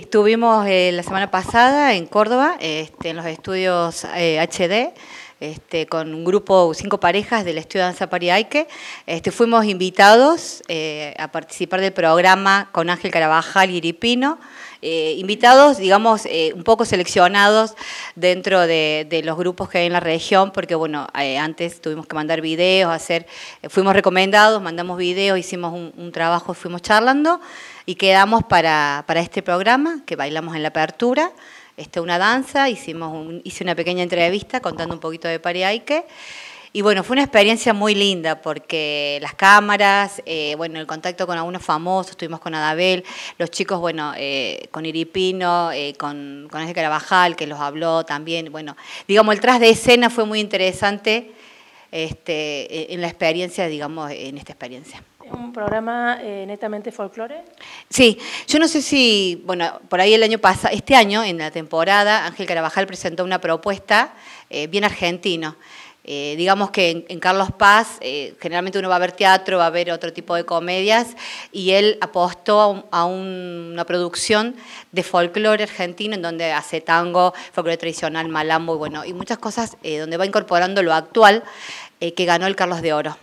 Estuvimos eh, la semana pasada en Córdoba, este, en los estudios HD, eh, este, con un grupo, cinco parejas del estudio de danza Pariaike. Este, fuimos invitados eh, a participar del programa con Ángel Carabajal y Iripino. Eh, invitados, digamos, eh, un poco seleccionados dentro de, los grupos que hay en la región, porque bueno, eh, antes tuvimos que mandar videos, hacer, fuimos recomendados, mandamos videos, hicimos un, trabajo, fuimos charlando y quedamos para, este programa que bailamos en la apertura. Este, una danza, hicimos hice una pequeña entrevista contando un poquito de Pariaike. Y bueno, fue una experiencia muy linda porque las cámaras, eh, bueno, el contacto con algunos famosos, estuvimos con Adabel, los chicos, bueno, eh, con Iripino, eh, con, Ángel Carabajal, que los habló también. Bueno, digamos, el tras de escena fue muy interesante este, e, en la experiencia, digamos, en esta experiencia. ¿Un programa netamente folclore? Sí, yo no sé si, bueno, por ahí el año pasado, este año, en la temporada, Ángel Carabajal presentó una propuesta bien argentino. Eh, digamos que en, Carlos Paz eh, generalmente uno va a ver teatro, va a ver otro tipo de comedias y él apostó a, una producción de folclore argentino en donde hace tango, folclore tradicional, malambo y bueno, y muchas cosas eh, donde va incorporando lo actual que ganó el Carlos de Oro.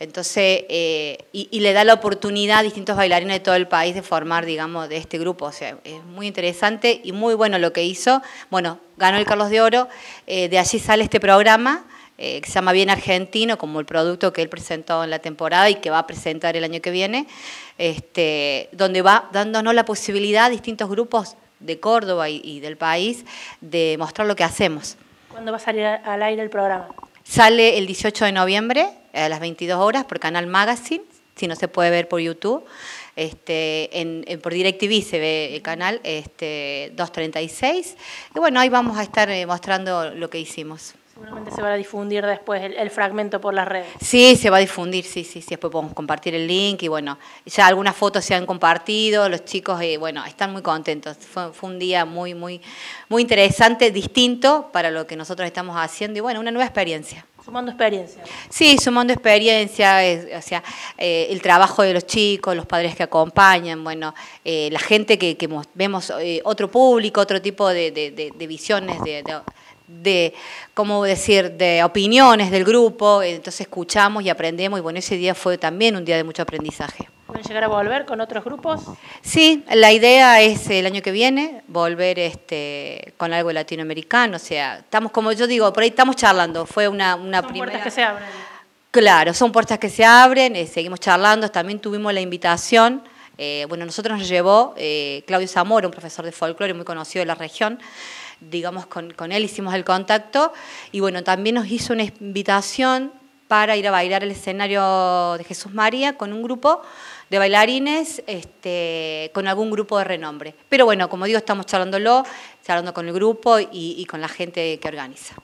Entonces, y, le da la oportunidad a distintos bailarines de todo el país de formar, digamos, de este grupo. sea, es muy interesante y muy bueno lo que hizo. Bueno, ganó el Carlos de Oro, de allí sale este programa eh, que se llama Bien Argentino, como el producto que él presentó en la temporada y que va a presentar el año que viene, este, donde va dándonos la posibilidad a distintos grupos de Córdoba y, del país de mostrar lo que hacemos. ¿Cuándo va a salir al aire el programa? Sale el 18 de noviembre a las 22 horas por Canal Magazine, si no se puede ver por YouTube. Este, por DirecTV se ve el canal 236. Este, y bueno, ahí vamos a estar eh, mostrando lo que hicimos. Seguramente se va a difundir después el, fragmento por las redes. Sí, se va a difundir, sí, sí, sí. Después podemos compartir el link y bueno, ya algunas fotos se han compartido, los chicos, eh, bueno, están muy contentos. Fue, un día muy, muy, muy interesante, distinto para lo que nosotros estamos haciendo y bueno, una nueva experiencia. Sumando experiencia. Sí, sumando experiencia, o sea, eh, el trabajo de los chicos, los padres que acompañan, bueno, eh, la gente que, vemos, eh, otro público, otro tipo de, de visiones, de de, ¿cómo decir?, de opiniones del grupo, entonces escuchamos y aprendemos y bueno, ese día fue también un día de mucho aprendizaje. ¿Pueden llegar a volver con otros grupos? Sí, la idea es el año que viene volver este, con algo latinoamericano, o sea, estamos como yo digo, por ahí estamos charlando, fue una, una Son primera... puertas que se abren. Claro, son puertas que se abren, eh, seguimos charlando, también tuvimos la invitación eh, bueno, nosotros nos llevó eh, Claudio Zamora, un profesor de folclore muy conocido de la región, digamos, con, él hicimos el contacto y bueno, también nos hizo una invitación para ir a bailar el escenario de Jesús María con un grupo de bailarines, este, con algún grupo de renombre. Pero bueno, como digo, estamos charlándolo, charlando con el grupo y con la gente que organiza.